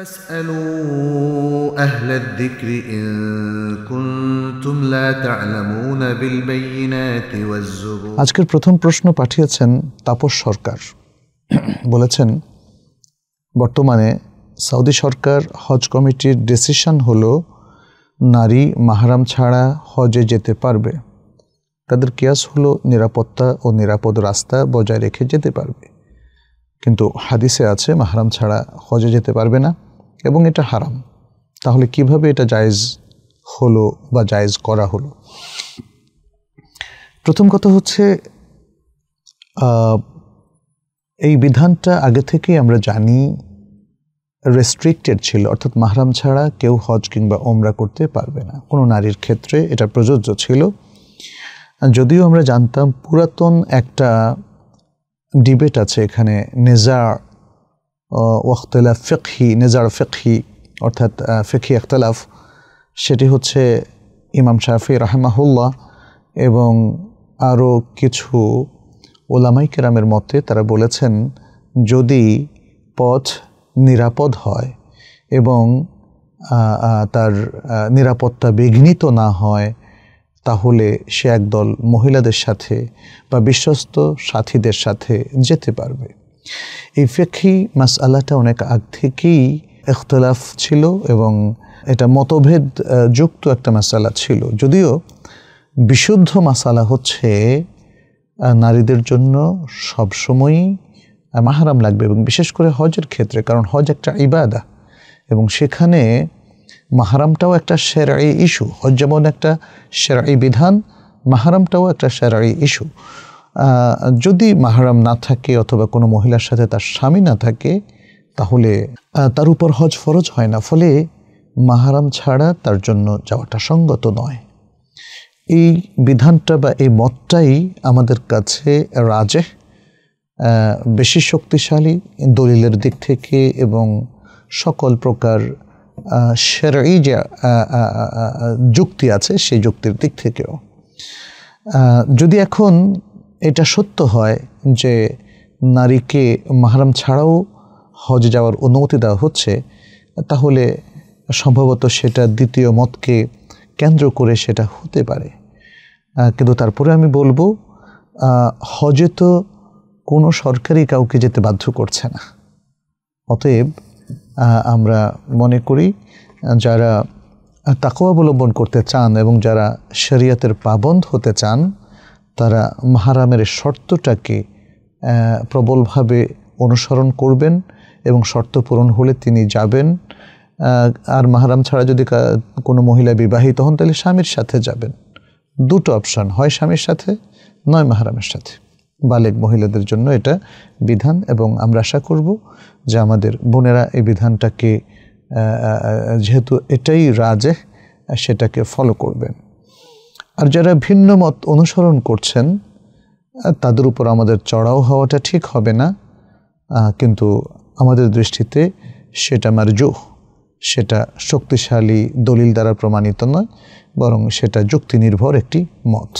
فاسألوا أهل الذكر إن كنتم لا تعلمون بالبينات والزبور আজকের প্রথম প্রশ্ন পাঠিয়েছেন তাপস সরকার বলেছেন বর্তমানে সৌদি সরকার হজ কমিটির ডিসিশন হলো নারী মাহারাম ছাড়া হজে যেতে পারবে তাদের কেয়াস হলো নিরাপত্তা ও নিরাপদ রাস্তা বজায় রেখে যেতে পারবে কিন্তু হাদিসে আছে মাহারাম ছাড়া হজে যেতে পারবে না এবং এটা হারাম তাহলে কিভাবে এটা জায়েজ হলো বা জায়েজ করা হলো প্রথম কথা হচ্ছে এই বিধানটা আগে থেকেই আমরা জানি রেস্ট্রিক্টেড ছিল অর্থাৎ মাহরাম ছাড়া কেউ হজ কিংবা ওমরা করতে পারবে না কোনো নারীর ক্ষেত্রে এটা প্রযোজ্য ছিল যদিও আমরা জানতাম পুরাতন একটা ডিবেট আছে এখানে নেজার ওয়াখতলাফ ফিকহি নেজার ফিকহি অর্থাৎ ফিকহি আখতলাফ সেটি হচ্ছে ইমাম শাফি রাহেমাহুল্লাহ এবং আরও কিছু ওলামাই কেরামের মতে তারা বলেছেন যদি পথ নিরাপদ হয় এবং তার নিরাপত্তা বিঘ্নিত না হয় তাহলে সে একদল মহিলাদের সাথে বা বিশ্বস্ত সাথীদের সাথে যেতে পারবে এই ফেকি মাসআলাটা অনেক আগ থেকেই এখতলাফ ছিল এবং এটা মতভেদ যুক্ত একটা মাসালা ছিল যদিও বিশুদ্ধ মাসালা হচ্ছে নারীদের জন্য সবসময়ই মাহারাম লাগবে এবং বিশেষ করে হজের ক্ষেত্রে কারণ হজ একটা ইবাদা এবং সেখানে মাহারামটাও একটা সেরাই ইস্যু হজ যেমন একটা সেরাই বিধান মাহারামটাও একটা সেরাই ইস্যু যদি মাহারাম না থাকে অথবা কোনো মহিলার সাথে তার স্বামী না থাকে তাহলে তার উপর হজ ফরজ হয় না ফলে মাহারাম ছাড়া তার জন্য যাওয়াটা সঙ্গত নয় এই বিধানটা বা এই মতটাই আমাদের কাছে রাজে বেশি শক্তিশালী দলিলের দিক থেকে এবং সকল প্রকার সেরাই যে যুক্তি আছে সেই যুক্তির দিক থেকেও যদি এখন এটা সত্য হয় যে নারীকে মাহারাম ছাড়াও হজ যাওয়ার অনুমতি দেওয়া হচ্ছে তাহলে সম্ভবত সেটা দ্বিতীয় মতকে কেন্দ্র করে সেটা হতে পারে কিন্তু তারপরে আমি বলবো হজে তো কোনো সরকারি কাউকে যেতে বাধ্য করছে না অতএব আমরা মনে করি যারা তাকু অবলম্বন করতে চান এবং যারা শরীয়তের পাবন্ধ হতে চান তারা মাহারামের শর্তটাকে প্রবলভাবে অনুসরণ করবেন এবং শর্ত পূরণ হলে তিনি যাবেন আর মাহারাম ছাড়া যদি কোনো মহিলা বিবাহিত হন তাহলে স্বামীর সাথে যাবেন দুটো অপশান হয় স্বামীর সাথে নয় মাহারামের সাথে বালেক মহিলাদের জন্য এটা বিধান এবং আমরা আশা করব যে আমাদের বোনেরা এই বিধানটাকে যেহেতু এটাই রাজে সেটাকে ফলো করবেন আর যারা ভিন্ন মত অনুসরণ করছেন তাদের উপর আমাদের চড়াও হওয়াটা ঠিক হবে না কিন্তু আমাদের দৃষ্টিতে সেটা জোহ সেটা শক্তিশালী দলিল দ্বারা প্রমাণিত নয় বরং সেটা যুক্তি নির্ভর একটি মত